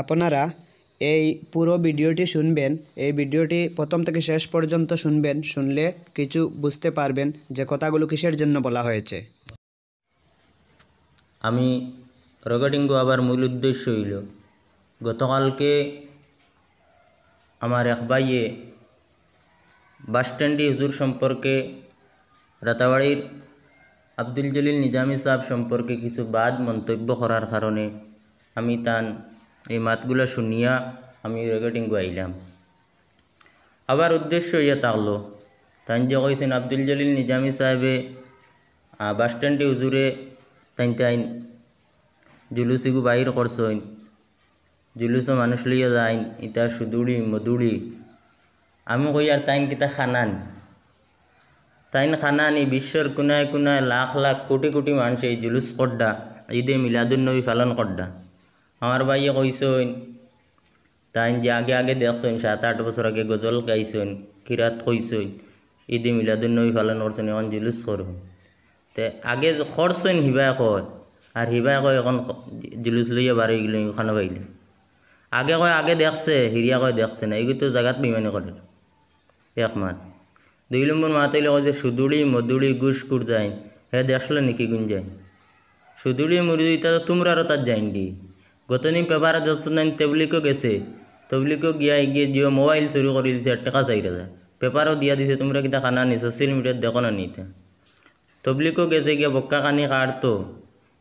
আপনারা এই পুরো ভিডিওটি শুনবেন এই ভিডিওটি প্রথম থেকে শেষ পর্যন্ত শুনবেন শুনলে কিছু বুঝতে পারবেন যে কথাগুলো কিসের জন্য বলা হয়েছে আমি রেকর্ডিংগো আবার মূল উদ্দেশ্য হইল গতকালকে আমার এক ভাইয়ে স্ট্যান্ডে হুজুর সম্পর্কে রাতাবাড়ির আব্দুল জলিল নিজামী সাহেব সম্পর্কে কিছু বাদ মন্তব্য করার কারণে আমি তান এই মাতগুলো শুনিয়া আমি রেকর্ডিং আইলাম আবার উদ্দেশ্য ইয়া তাকলো তাই যে কইছেন আব্দুল জলিল নিজামি সাহেবে বাস স্ট্যান্ডে হুজুরে তাই তাইন জুলুসিগু বাহির করছেন জুলুস মানুষ লইয়া যাইন ইতা সুদুড়ি মধুড়ি আমি কই আর তাইন কিতা খানান তাইন খানানি বিশ্বের কোনায় কোনায় লাখ লাখ কোটি কোটি মানুষ এই জুলুস কড্ডা ঈদে মিলাদুল নবী পালন কড্ডা আমার ভাইয়ে কইসইন তাই যে আগে আগে দেখছইন সাত আট বছর আগে গজল গাইছইন কিরাত কইসইন ঈদে মিলাদুল নবী পালন করছেন এখন জুলুস করুন তে আগে খরচইন হিবায় কয় আর হিবায় কয় এখন জুলুস লইয়া বার হয়ে গেল ওখানে পাইলে আগে কয় আগে দেখছে হিরিয়া কয় দেখছে না এইগুলো তো জায়গাত বিমানে করে এক মাত দুই নম্বর মাতাইলে কয় যে সুদুড়ি মদুড়ি গুস কুর যাইন হে দেখলে নাকি গুন যাইন সুদুড়ি মুড়ি তা তোমরা আরও তার যাইন দি গতনি পেপার নাইন তেবলিকো গেছে তবলিকো গিয়া গিয়ে জিও মোবাইল চুরি করে দিছে টাকা চাই হাজার পেপারও দিয়া দিছে তোমরা কিতা খানা নি সোশ্যাল মিডিয়াত দেখো না নিতে তবলিকো গেছে গিয়া বক্কা কানি কাটতো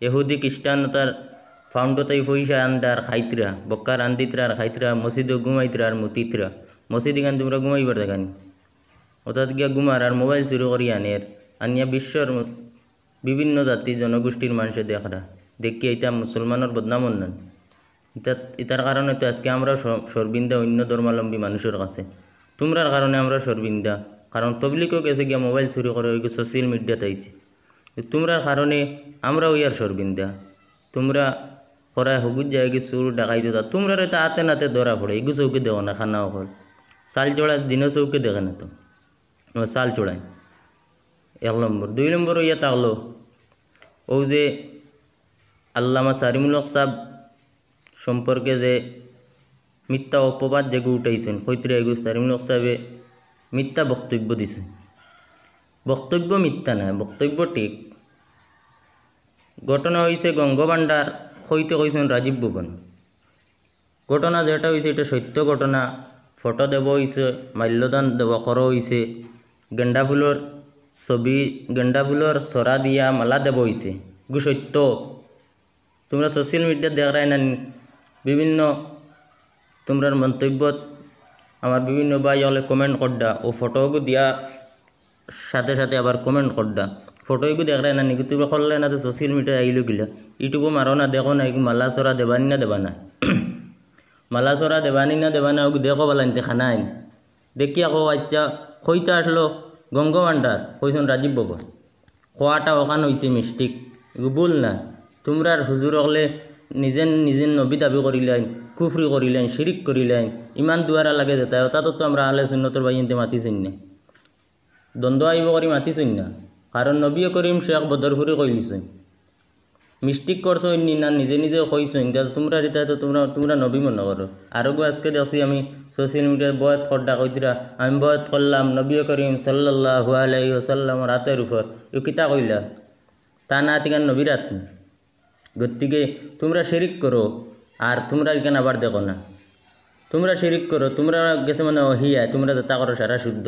এহুদি খ্রিস্টানতার ফাউন্ডতাই পয়সা আর খাইতরা বক্কার আন্দিতরা আর খাইতরা মসজিদও ঘুমাইতরা আর মতিতরা মসজিদ এখান তোমরা ঘুমাইবার দেখানি অর্থাৎ গিয়া ঘুমার আর মোবাইল চুরি করি আনের আনিয়া বিশ্বর বিভিন্ন জাতি জনগোষ্ঠীর মানুষের দেখা দেখি এটা মুসলমানের বদনাম অন্যান্য এটার কারণে তো আজকে আমরা সরবিন্দা অন্য ধর্মাবলম্বী মানুষের কাছে তোমরার কারণে আমরা সরবিন্দা কারণ তবলিকও কেছে গিয়া মোবাইল চুরি করে ওই সোশ্যাল মিডিয়াতে আইসে তোমরার কারণে আমরাও ইয়ার সরবিন্দা তোমরা করায় হুগুত যায় কি চুর ডাকাই তো তোমরা এটা আতে নাতে ধরা পড়ে এগু চৌকি দেখো না খানা অকল চাল চড়ায় দিনও চৌকি দেখে না তো চাল চড়াই এক নম্বর দুই নম্বর ইয়া তাকলো ও যে আল্লামা সারিমুল সাহ সম্পর্কে যে মিথ্যা অপবাদ যেগু উঠাইছেন কৈত্রে এগু সারিমিনক সাহেবে মিথ্যা বক্তব্য দিছেন বক্তব্য মিথ্যা না বক্তব্য ঠিক ঘটনা হয়েছে গঙ্গবান্ডার সৈতে কইছেন রাজীব ভুবন ঘটনা যেটা হয়েছে এটা সত্য ঘটনা ফটো দেব হয়েছে মাল্যদান দেব করা হয়েছে গেন্ডা ফুলের ছবি গেন্ডা ফুলের সরা দিয়া মালা দেব হয়েছে গু সত্য তোমরা সোশ্যাল মিডিয়া দেখায় না বিভিন্ন তোমাৰ মন্তব্যত আমাৰ বিভিন্ন ভাই হলে কমেণ্ট কৰি দা অ ফটোকো দিয়া সাথে সাথে আবার কমেন্ট করদা ফটোগু দেখায় না নাকি তুমি করলে না তো ছ'চিয়েল মিডিয়া আইলো গিলা ইউটিউবও মারো না দেখো না মালা চরা দেবানি না দেবা না মালা চরা দেবানি না দেবা না দেখো বলতে খানা আইন দেখি আকৌ আচ্ছা খৈতা খইতা আসলো গঙ্গমান্ডার ৰাজীৱ বাবু কোৱা এটা ওখান হৈছে মিষ্টিক বুল না তোমাৰ হুজুৰ হলে নিজে নিজে নবী দাবী কৰিলেন কুফৰি কৰিলেন চিৰিক কৰিলেন ইমান দুৱাৰা লাগে যে যেতিয়া তাততো আমাৰ আলে চিহ্নতৰ বাহিনীতে মাতিছিল নে দ্বন্দ্ব আহিব কৰি মাতিছিল না কাৰণ নবীয়ে কৰিম শেখ বদৰফুৰি কৰিলিছোঁ মিষ্টিক কৰছই নি না নিজে নিজে কৈছোঁ এতিয়া তোমাৰ এতিয়াতো তোমাৰ তোমাৰ নবী মনে কৰোঁ আৰু আজকে দেখি আমি ছ'চিয়েল মিডিয়াত বয়ত খৰ্দা কৈ দিয়া আমি বয়ত কৰলাম নবীয়ে কৰিম চল্লাহ হোৱা লাগিব চল্লামৰ হাতে ৰূপৰ এই কিতা কৰিলা তাৰ নাতিকা নবীৰ হাত গতিকে তোমরা শিরিক করো আর তোমরা এখানে আবার দেখো না তোমরা শিরিক করো তোমরা গেছে মানে অহিয়া তোমরা তো তা করো সারা শুদ্ধ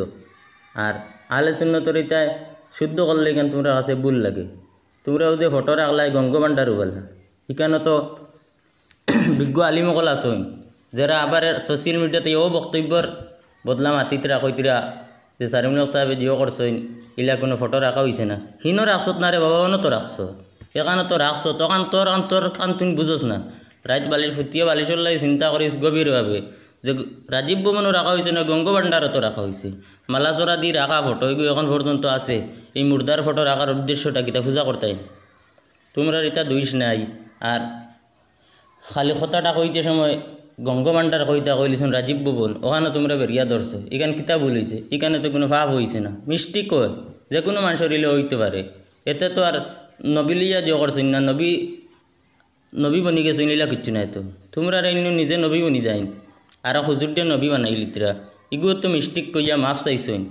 আর আলে সুন্নতরিতায় শুদ্ধ করলে কেন তোমরা কাছে ভুল লাগে তোমরাও যে ফটো রাখলাই গঙ্গবান্ডার বলা এখানে তো বিজ্ঞ আলিমকল আসুন যারা আবার সোশ্যাল মিডিয়াতে এও বক্তব্যর বদলাম আতিতরা কইতিরা যে সারিমুল সাহেব জিও করছো ইলা কোনো ফটো রাখা হয়েছে না হিনো রাখছত না রে বাবা তো রাখছো এখানে তো রাখছো তখন তোর আন তোর কান তুমি বুঝোস না রাত বালির ফুটিয়ে বালি চললাই চিন্তা করিস গভীরভাবে যে রাজীব বোমনও রাখা হয়েছে না গঙ্গ ভাণ্ডারও রাখা হয়েছে মালাচরা দিয়ে রাখা ফটো এগুলো এখন পর্যন্ত আছে এই মুর্দার ফটো রাখার উদ্দেশ্যটা কিতা পূজা করতাই তোমরা এটা দুইস নাই আর খালি কথাটা কইতে সময় গঙ্গ গঙ্গমান্ডার কইতা কইলিছেন রাজীব ভবন ওখানে তোমরা বেরিয়া ধরছো এখানে কিতা বলেছে এখানে তো কোনো ভাব হয়েছে না মিষ্টি কল যে কোনো মানুষের রিলে হইতে পারে এতে তো আর নবিলিয়া জগর চিন না নবী নবী বনি গেছে ইলা কিচ্ছু নাই তো তোমরা ইনু নিজে নবী বনি যাইন আর হুজুর দিয়ে নবী বানাই লিতরা ইগুলো তো মিস্টেক কইয়া মাফ চাইছইন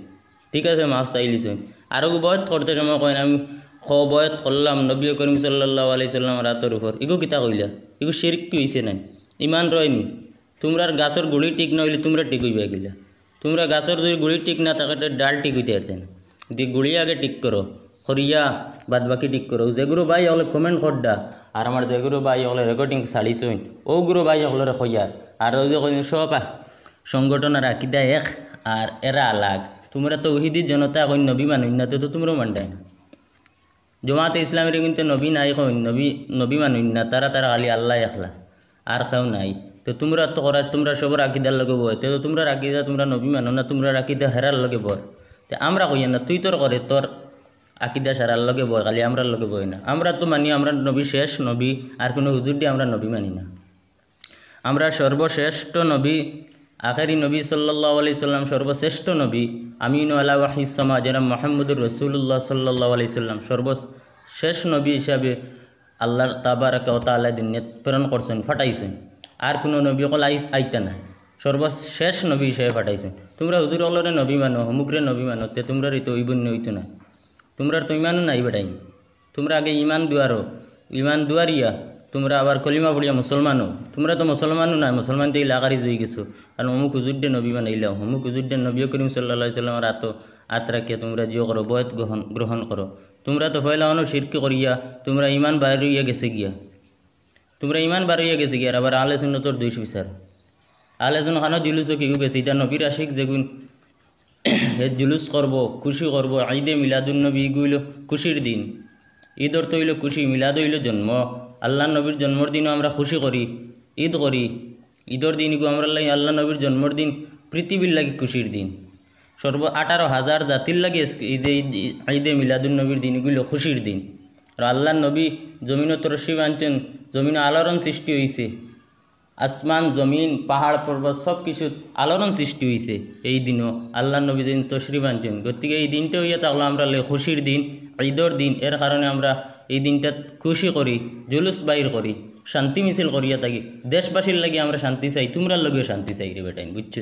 ঠিক আছে মাফ চাইলিছইন আর বয়স করতে সময় কয় আমি খ বয়ত করলাম নবী করিম সাল্লাহ আলাইসাল্লাম রাতর উপর ইগু কিতা কইলা ইগু শিরক কি হয়েছে নাই ইমান রয়নি তোমরা গাছের গুড়ি ঠিক নইলে তোমরা ঠিক হইবা গিলা তোমরা গাছের যদি গুড়ি ঠিক না থাকে ডাল ঠিক হইতে পারতেন যদি গুড়ি আগে ঠিক করো খরিয়া বাদ বাকি ঠিক করো জেগুরু ভাই অলে কমেন্ট করডা আর আমার জেগুরু ভাই অলে রেকর্ডিং ও গুরু ভাই হলে খইয়ার আর ওই যে কদিন সব সংগঠনের আকিদা এক আর এরা আলাগ তোমরা তো ওহিদি জনতা কই নবী মানুন না তো তোমরাও মানডাই না জমাতে ইসলামের কিন্তু নবী নাই কই নবী নবী মানুন না তারা তারা খালি আল্লাহ একলা আর কেউ নাই তো তোমরা তো করার তোমরা সবর আকিদার লগে বয় তো তোমরা রাকিদা তোমরা নবী মানো না তোমরা রাকিদা হেরার লগে বয় তো আমরা কইয়া না তুই তোর করে তোর আকিদা সারার লগে বয় খালি আমরার লগে বয় না আমরা তো মানি আমরা নবী শেষ নবী আর কোনো হুজুর দিয়ে আমরা নবী মানি না আমরা সর্বশ্রেষ্ঠ নবী আখারি নবী সাল্লাহ আলি সাল্লাম সর্বশ্রেষ্ঠ নবী আমিন আলা ওয়াহিসমা জনাব মোহাম্মদুর রসুল্লাহ সাল্লাহ আলি সাল্লাম সর্বশেষ নবী হিসাবে আল্লাহর তাবারাকা তাল্লাহ দুনিয়াত প্রেরণ করছেন ফাটাইছেন আর কোনো নবী অকল আইস আইতা না সর্বশেষ নবী হিসাবে ফাটাইছেন তোমরা হুজুর অলরে নবী মানো হুমুকরে নবী মানো তে তোমরা ঋতু ইবন্য হইতো না তোমরা তো ইমানও নাই বেটাই তোমরা আগে ইমান দুয়ারো ইমান দুয়ারিয়া তোমরা আবার কলিমা পড়িয়া মুসলমানও তোমরা তো মুসলমানও নাই মুসলমান তো লাগারি জয়ী গেছো কারণ অমুক উজুদ্দে নবী মানে ইলাও অমুক উজুদ্দে নবী করিম সাল্লা সাল্লামের আত আত রাখিয়া তোমরা জিও করো বয়ত গ্রহণ গ্রহণ করো তোমরা তো ফয়লাওয়ানো শিরকে করিয়া তোমরা ইমান বাড়িয়া গেছে গিয়া তোমরা ইমান বাড়িয়া গেছে গিয়া আবার আলেসুন তোর দুইশ বিচার আলেসুন খানো দিলুছো কিউ গেছে এটা নবীর আশিক যেগুন জুলুস করবো খুশি করবো ঈদে মিলাদুলনবী গইল খুশির দিন ঈদ অর্থ হইল খুশি মিলাদ হইল জন্ম আল্লাহ নবীর জন্মর দিনও আমরা খুশি করি ঈদ করি ঈদর দিন আমরা লাই আল্লাহ নবীর জন্মর দিন পৃথিবীর লাগি খুশির দিন সর্ব আঠারো হাজার জাতির লাগে এই যে ঈদে মিলাদুলনবীর দিনগুলো খুশির দিন আর আল্লাহ নবী জমিনও তরসিব আনছেন জমিন আলোড়ন সৃষ্টি হয়েছে আসমান জমিন পাহাড় পর্বত সব কিছু আলোড়ন সৃষ্টি হয়েছে এই দিনও আল্লাহ নবী দিন তশরিফ আনছেন গতিকে এই দিনটা হইয়া তাহলে আমরা খুশির দিন ঈদর দিন এর কারণে আমরা এই দিনটা খুশি করি জুলুস বাইর করি শান্তি মিছিল করিয়া থাকি দেশবাসীর লাগে আমরা শান্তি চাই তোমরার লগেও শান্তি চাই রে বেটাইন বুঝছো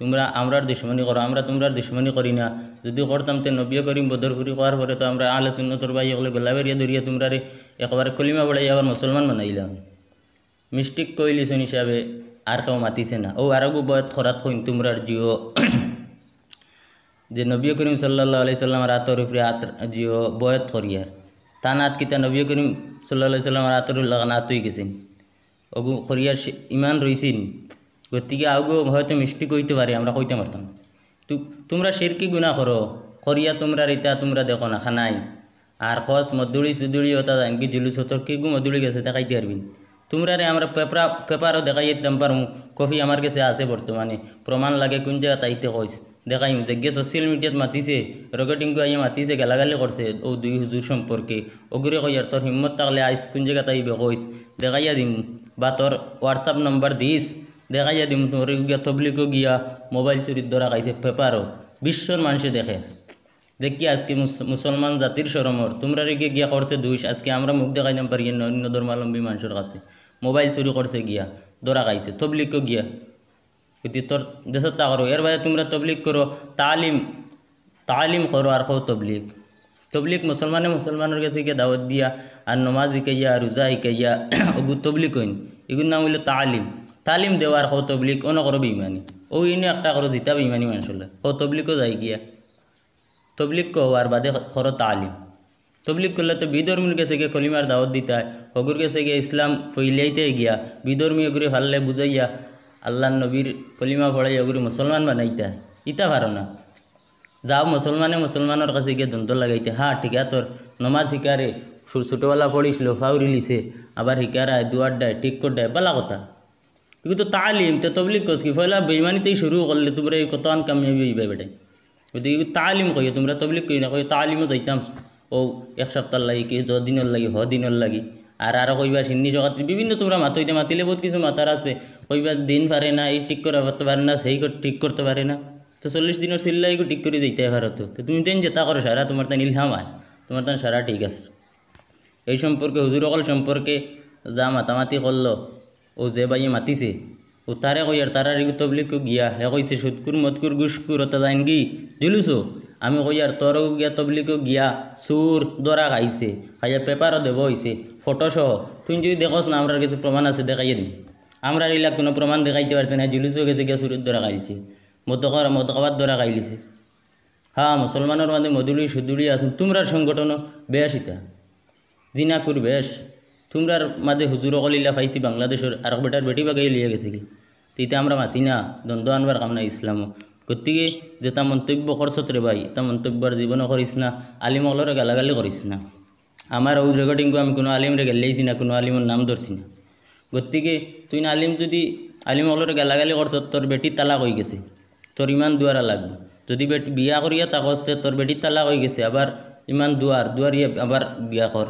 তোমরা আমরার দুশ্মনী করো আমরা তোমরার দুশ্মনী করি না যদি করতাম তে নব্য করিম বদরপুরি করার পরে তো আমরা আলোচনা তোর ভাই এগুলো গোলাবেরিয়া ধরিয়া তোমরা একবার কলিমা বড়াই আবার মুসলমান বানাইলাম মিষ্টিক কইলিছুন হিসাবে আর কেউ মাতিছে না ও আরও বয়ত খরাত কইন তোমরার জিও যে নবী করিম সাল্লাহ আলি সাল্লামার আতর উপরে আত জিও বয়ত খরিয়ার তা নাত কিতা নবী করিম সাল্লাহ আলি সাল্লামার আতর লাগানাত হয়ে গেছেন ওগু খরিয়ার ইমান রইছেন গতিকে আউগো হয়তো মিষ্টি কইতে পারি আমরা কইতে পারতাম তোমরা শিরকি গুণা করো করিয়া তোমরা রিতা তোমরা দেখো না খানাই আর খস মদুড়ি সুদুড়ি ওটা জানকি জুলুস হতর কি গু মদুড়ি গেছে কাইতে পারবিন তোমরা রে আমরা পেপার পেপারও দেখাই দিতাম পারমু কফি আমার কাছে আছে বর্তমানে প্রমাণ লাগে কোন জায়গা তাইতে কইস দেখাই যে সোশ্যাল মিডিয়াত মাতিছে রকেটিংকু আইয়া মাতিছে গেলাগালি করছে ও দুই হুজুর সম্পর্কে ওগুরে কই আর তোর হিম্মত থাকলে আইস কোন জায়গা তাইবে কইস দেখাইয়া দিম বা তোর হোয়াটসঅ্যাপ নম্বর দিস দেখাইয়া দিম তোর গিয়া তবলিকও গিয়া মোবাইল চুরির ধরা গাইছে পেপারও বিশ্বর মানুষে দেখে দেখি আজকে মুসলমান জাতির সরমর তোমরা রেগে গিয়া করছে দুইশ আজকে আমরা মুখ দেখাই নাম পারি অন্য ধর্মালম্বী মানুষের কাছে মোবাইল চুরি করছে গিয়া দৌড়া খাইছে তবলিগকে গিয়া কিন্তু তোর দেশত তা করো এর বাইরে তোমরা তবলিক করো তালিম তালিম করো আর খো তবলিক তবলিক মুসলমানে মুসলমানের কাছে গিয়ে দাওয়াত দিয়া আর নমাজ ইকাইয়া রোজা ইকাইয়া ওগু তবলিক হইন এগুর নাম হইল তালিম তালিম দেওয়ার হো তবলিক অন্য করো বেইমানি ও ইনে একটা করো জিতা বেইমানি মানুষ হলে হো তবলিকও যাই গিয়া তবলিক কো আর বাদে করো তালিম তবলিক করলে তো বিধর্মীর কাছে গিয়ে কলিমার দাওয়াত দিতে হয় হগুর কাছে গিয়ে ইসলাম ফইলাইতে গিয়া বিধর্মী অগুরে ভাললে বুঝাইয়া আল্লাহ নবীর কলিমা পড়াই হগুরি মুসলমান বানাইতে হয় ইতা ভারো না যাও মুসলমানে মুসলমানের কাছে গিয়ে দ্বন্দ্ব লাগাইতে হ্যাঁ ঠিক তোর নমাজ শিকারে ছোটোবেলা পড়িস লোফাও রিলিছে আবার শিকারায় দুয়ার দেয় ঠিক দেয় বলা কথা কিন্তু তালিম তো তবলিক কস কি ফলে বেইমানিতেই শুরু করলে তোমরা এই কত আন কামিয়াবি হইবে বেটাই গতিকে তালিম কই তোমরা তবলিক কই না কই তালিমও যাইতাম ও এক সপ্তাহ লাগি কি দিনের লাগি হ দিনের লাগি আর আরও কইবা সিন্নি জগতের বিভিন্ন তোমরা মাতো এটা মাতিলে বহুত কিছু মাতার আছে কইবা দিন পারে না এই ঠিক করে করতে পারে না সেই ঠিক করতে পারে না তো চল্লিশ দিনের সিল্লা ঠিক করে দিতে পারো তো তুমি তেন যেতা করো সারা তোমার তাই ইলহাম আয় তোমার তাই সারা ঠিক আছে এই সম্পর্কে হুজুর অকল সম্পর্কে যা মাতামাতি করলো ও যে বাইয়ে মাতিছে ও তারে কই আর তারা রিগু তবলিক গিয়া হে কইছে সুৎকুর মতকুর গুসকুর তা যাইন গি জুলুসো আমি কই আর তোর গিয়া তবলিকও গিয়া সুর দরা খাইছে খাইয়া পেপারও দেব হয়েছে ফটোসহ তুমি যদি দেখো না আমরা কিছু প্রমাণ আছে দেখাইয়ে দিন আমরা এইলাক কোনো প্রমাণ দেখাইতে পারতে না জুলুসও গেছে গিয়া সুরের দরা খাইছে মত কাবার দরা খাইলিছে হ্যাঁ মুসলমানের মধ্যে মানে মধুলি সুদুরি আছেন তোমরার সংগঠনও ইতা জিনাকুর বেশ তোমরার মাঝে হুজুর অকলিলা পাইছি বাংলাদেশের আর বেটার বেটি বাগাই লিয়ে গেছে কি তিতে আমরা মাতি না দ্বন্দ্ব আনবার কামনা ইসলামও গতিকে যে তা মন্তব্য করছত রে ভাই তা মন্তব্যর জীবনও করিস না আলিমগলরে গালাগালি কৰিছ না আমাৰ ওই ৰেকৰ্ডিংটো আমি কোনো আলিমৰে গেলেইছি না কোনো আলিমৰ নাম ধরছি না গতিকে তুই না আলিম যদি আলিমগলরে গালাগালি কৰছ তোৰ বেটি তালাক হৈ গেছে তোৰ ইমান দুয়ারা লাগবে যদি বেট বিয়া তাক তাকসতে তোৰ বেটি তালাক হৈ গেছে আবার ইমান দুৱাৰ দুয়ারিয়া আবার বিয়া কৰ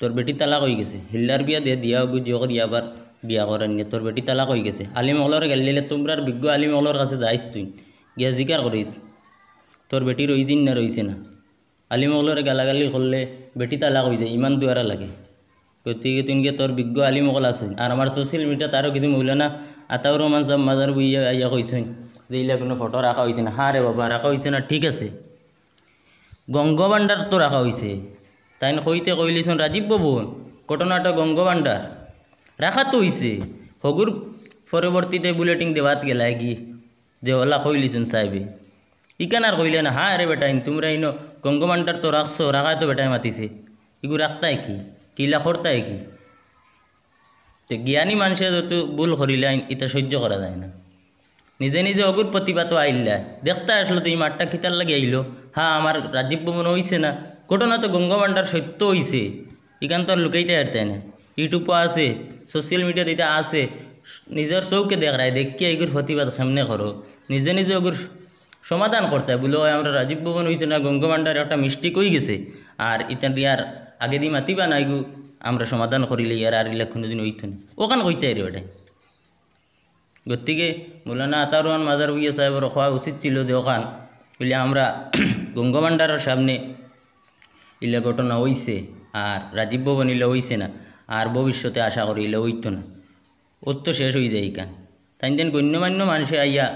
তোৰ বেটি তালাক হৈ গেছে হিল্লাৰ বিয়া দে দিয়া গিয়ে আবার বিয়া করেন গে তোর বেটি তালাক হয়ে গেছে আলিম অগলর গেলিলে তোমরার বিজ্ঞ আলিম অগলর কাছে যাইস তুই গিয়া জিকার করিস তোর বেটি রইছিন না রইছে না আলিম অগলরে গালাগালি করলে বেটি তালাক হয়ে যায় ইমান দুয়ারা লাগে গতিকে তুমিকে তোর বিজ্ঞ আলিম অকল আসুন আর আমার সোশ্যাল মিডিয়াত আরও কিছু না আতাউর রহমান সাহ মাজার বুইয়া আইয়া কইসুন যে ইলা কোনো ফটো রাখা হয়েছে না হ্যাঁ রে বাবা রাখা হয়েছে না ঠিক আছে গঙ্গবান্ডার তো রাখা হয়েছে তাই কইতে কইলিছুন রাজীব বাবু ঘটনাটা গঙ্গবান্ডার রাখা তো হয়েছে হগুর পরবর্তীতে বুলেটিং দেওয়াত গেলা কি যে ওলা কইলিছুন সাহেবে ইকান আর কইলে না হ্যাঁ আরে বেটা তোমরা ইনো গঙ্গমান্ডার তো রাখছো রাখায় তো বেটায় মাতিছে ইগু রাখতায় কি কিলা করতায় কি তো জ্ঞানী মানুষের যত ভুল করিলে এটা সহ্য করা যায় না নিজে নিজে অগুর প্রতিবাদ আইল্লা দেখতে আসলো তো এই মাঠটা খিতার লাগে আইলো হ্যাঁ আমার রাজীব ভবন হইছে না ঘটনা তো গঙ্গমান্ডার সত্য হইছে এখান তো আর লুকাইতে হারতে না ইউটিউব আছে সোশ্যাল মিডিয়া দিতে আছে নিজের চৌকে দেখ রায় দেখিয়ে এগুর প্রতিবাদ কেমনে করো নিজে নিজে ওগুর সমাধান করতে বলো আমরা রাজীব ভবন হয়েছে না গঙ্গমান্ডার একটা মিষ্টি কই গেছে আর ইত্যাদি আর আগে দিয়ে মাতিবা না এগু আমরা সমাধান করিলে আর আর ইলা কোনোদিন হইত না ওখান কইতে আর ওটাই গতিকে মৌলানা আতারুয়ান মাজার ভুইয়া সাহেবের খোয়া উচিত ছিল যে ওখান বলে আমরা গঙ্গমান্ডারের সামনে ইলা ঘটনা হইছে আর রাজীব ভবন ইলে হইছে না আর ভবিষ্যতে আশা করিলে ওইতো না ওর তো শেষ হয়ে যায় কেন তাই দিন গণ্যমান্য মানুষে আইয়া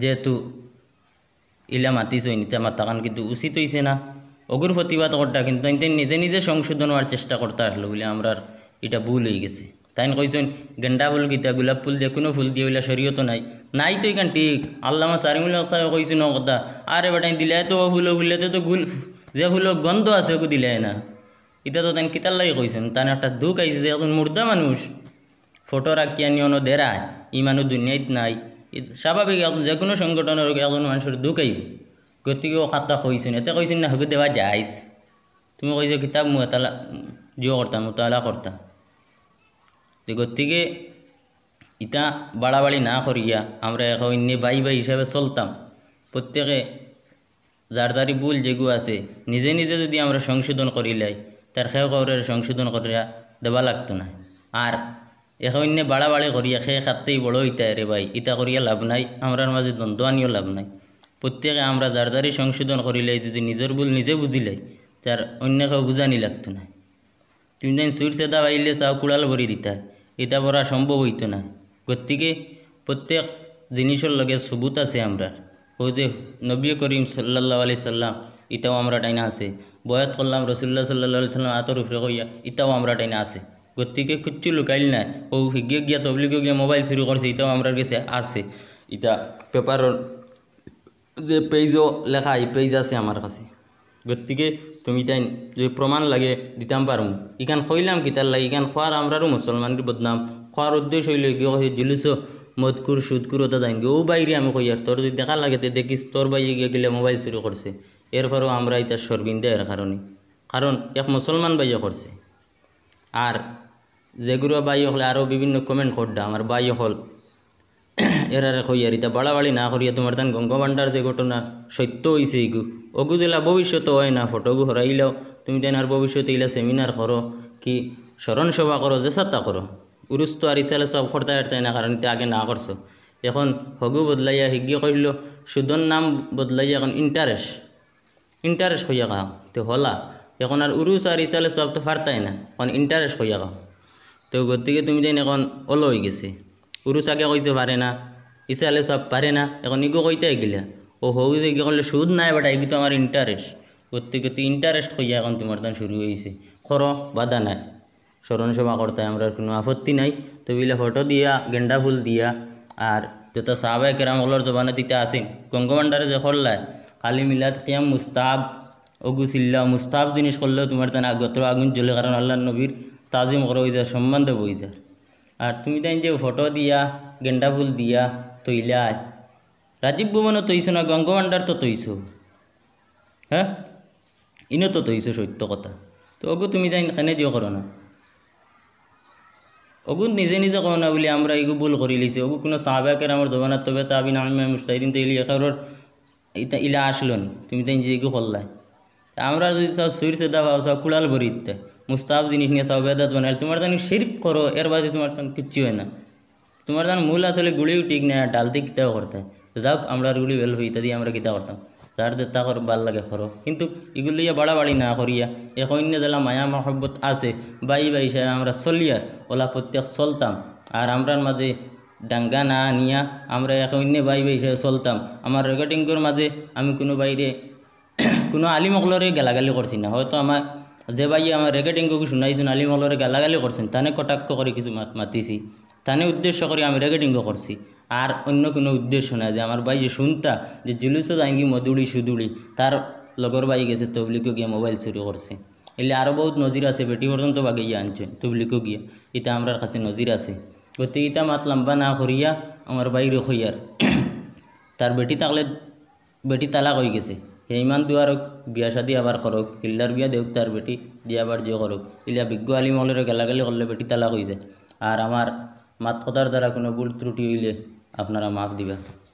যেহেতু ইলা মাতিস হইনি মাতা তাকান কিন্তু উচিত হয়েছে না অগুর প্রতিবাদ করটা কিন্তু তাই নিজে নিজে সংশোধন হওয়ার চেষ্টা করতে আসলো বলে আমরা এটা ভুল হয়ে গেছে তাই কইছেন গেন্ডা ফুল গীতা গোলাপ ফুল দিয়ে কোনো ফুল দিয়ে বলে শরীয়ত নাই নাই তো এখান ঠিক আল্লামা সারিমুল সাহেব ন কথা আরে বেটাই দিলে তো ফুল ফুললে তো গুল যে ফুল গন্ধ আছে ওকে দিলে না ইটা তো তেন কিতার লাগে কইছেন তান একটা দুঃখ আইছে যে এখন মুর্দা মানুষ ফটো রাখিয়া নিয়নো দেরায় ই মানুষ দুনিয়াত নাই স্বাভাবিক এখন যে কোনো সংগঠনের এখন মানুষের দুঃখ আইব গতিকে ও কাতা কইছেন এতে কইছেন না হকে দেওয়া যাইস তুমি কইছো কিতাব মোতালা জিও করতাম মোতালা করতাম তো গতিকে ইটা বাড়াবাড়ি না করিয়া আমরা এখন অন্য বাই বাই হিসাবে চলতাম প্রত্যেকে যার যারি ভুল যেগু আছে নিজে নিজে যদি আমরা সংশোধন করিলাই তার সে গৌরের সংশোধন করিয়া দেবা লাগতো না আর এখন বাড়াবাড়ি করিয়া সে খাততেই বড় ইতা রে ভাই ইতা করিয়া লাভ নাই আমরার মাঝে দ্বন্দ্ব আনিও লাভ নাই প্রত্যেকে আমরা যার যারই সংশোধন করিলে যদি নিজের ভুল নিজে বুঝিলে তার অন্য কেউ বুঝানি লাগতো না তুমি যেন সুর সেদা বাইলে চাও কুড়াল ভরি দিতা এটা পড়া সম্ভব হইতো না গতিকে প্রত্যেক জিনিসের লগে সবুত আছে আমরা ও যে নবী করিম সাল্লা আলি সাল্লাম এটাও আমরা ডাইনা আছে বয়াত করলাম রসুল্লাহ সাল্লা সাল্লাম আতর রুফে কইয়া ইতাও আমরা টাইনে আছে গতিকে কিচ্ছু লুকাইল না ও গিয়ে গিয়া তবলিগে গিয়া মোবাইল শুরু করছে ইতাও আমরা গেছে আছে ইটা পেপার যে পেজও লেখা এই পেজ আছে আমার কাছে গতিকে তুমি তাই যদি প্রমাণ লাগে দিতাম পারমু ইখান খইলাম কি তার লাগে ইখান খোয়ার আমরারও মুসলমানের বদনাম খোয়ার উদ্দেশ্য হইলে গিয়ে জুলুস মদকুর সুদকুর ওটা যাইন ও বাইরে আমি কই আর তোর যদি দেখা লাগে তে দেখিস তোর বাইরে গিয়ে গেলে মোবাইল শুরু করছে এরপরও আমরা এটা সরবিন্দা এর কারণে কারণ এক মুসলমান বাইও করছে আর যেগুলো বাই হলে আরও বিভিন্ন কমেন্ট করডা আমার বাই হল এরারে হইয়ার ইতা বাড়াবাড়ি না করিয়া তোমার তান গঙ্গভাণ্ডার যে ঘটনা সত্য হয়েছে ইগু ওগু জেলা ভবিষ্যৎ হয় না ফটোগু হরাইলাও তুমি তাই আর ভবিষ্যতে ইলা সেমিনার করো কি স্মরণ সভা করো যে সাত্তা করো উরুস তো আর ইসালে সব খরতা আরতে না কারণ আগে না করছো এখন হগু বদলাইয়া হিগ্গি করিল সুদন নাম বদলাইয়া এখন ইন্টারেস্ট ইন্টারেস্ট হইয়া গা তো হলা এখন আর উরুস আর ইসালে সব তো ফারতাই না এখন ইন্টারেস্ট হইয়া গা তো গতিকে তুমি যেন এখন অল হয়ে গেছে উরুস আগে কইছে পারে না ইসালে সব পারে না এখন ইগো কইতে গিলা ও হোক যে করলে সুদ নাই বাট এগুলো আমার ইন্টারেস্ট গতিকে তুই ইন্টারেস্ট হইয়া এখন তোমার তখন শুরু হয়েছে খর বাধা নাই স্মরণ সভা করতে আমরা কোনো আপত্তি নাই তো বিলে ফটো দিয়া গেন্ডা ফুল দিয়া আর যেটা সাহবায় কেরামগুলোর জবানে তিতা আসেন গঙ্গমান্ডারে যে খরলায় খালি মিলাত কিয়াম মুস্তাব অগুসিল্লা মুস্তাব জিনিস করলেও তোমার তেন আগত আগুন জ্বলে কারণ আল্লাহ নবীর তাজিম করো ওই যার সম্মান দেবো ওই যার আর তুমি তাই যে ফটো দিয়া গেন্ডা ফুল দিয়া তৈলাই রাজীব ভুবনও তৈছো না গঙ্গমান্ডার তো তৈছো হ্যাঁ ইনও তো তৈছো সত্য কথা তো অগু তুমি তাই কেনে দিও করো না অগু নিজে নিজে করো না বলে আমরা এগু ভুল করি লিছি অগু কোনো সাহবাকের আমার জবানার তবে তা আমি মুস্তাহিদিন তৈলি এখানোর ইতা ইলা আসলন তুমি তো নিজেকে করলাই আমরা যদি সব সুর দাবাও পাও সব কুড়াল ভরি ইত্যে মুস্তাফ জিনিস নিয়ে সব বেদাত বানাই তোমার তো শির্ক করো এর বাদে তোমার তো কিচ্ছু হয় না তোমার তান মূল আসলে গুলিও ঠিক ডাল দিয়ে কিতাব করতে যাক আমরা গুলি বেল হই দিয়ে আমরা কিতাব করতাম যার তা কর ভাল লাগে করো কিন্তু এগুলো ইয়া বাড়াবাড়ি না করিয়া এখন জেলা মায়া মহব্বত আছে বাই বাই সে আমরা চলিয়ার ওলা প্রত্যেক চলতাম আর আমরার মাঝে ডাঙ্গা না নিয়া আমরা এখন অন্য বাই বাই চলতাম আমার রেকর্ডিংয়ের মাঝে আমি কোনো বাইরে কোনো আলিমকলরে গালাগালি করছি না হয়তো আমার যে ভাই আমার রেকর্ডিংকে শুনাইছেন আলিমকলরে গালাগালি করছেন তানে কটাক্ষ করে কিছু মাতিছি তানে উদ্দেশ্য করে আমি রেকর্ডিংও করছি আর অন্য কোনো উদ্দেশ্য না যে আমার বাই যে শুনতা যে জুলুসও জাঙ্গি মদুড়ি সুদুড়ি তার লগর বাই গেছে তবলিকে গিয়ে মোবাইল চুরি করছে এলে আরও বহুত নজির আছে বেটি পর্যন্ত বাগিয়ে আনছে তবলিকে গিয়ে এটা আমার কাছে নজির আছে গতি ইতা মাত লম্বা না খৰিয়া আমাৰ বাইৰে খৈয়াৰ তাৰ বেটী তাকলে বেটী তালাক হৈ গৈছে সেই ইমান দুৱাৰক বিয়া চাদী আবাৰ কৰক ইল্লাৰ বিয়া দেউক তাৰ বেটী দিয়া বাৰ দিয়া কৰক ইলিয়া বিজ্ঞ আলি মলেৰে গেলাগালি কৰিলে বেটী তালাক হৈ যায় আৰু আমাৰ মাত কটাৰ দ্বাৰা কোনো ভুল ত্ৰুটি হ'লে আপোনাৰ মাফ দিবা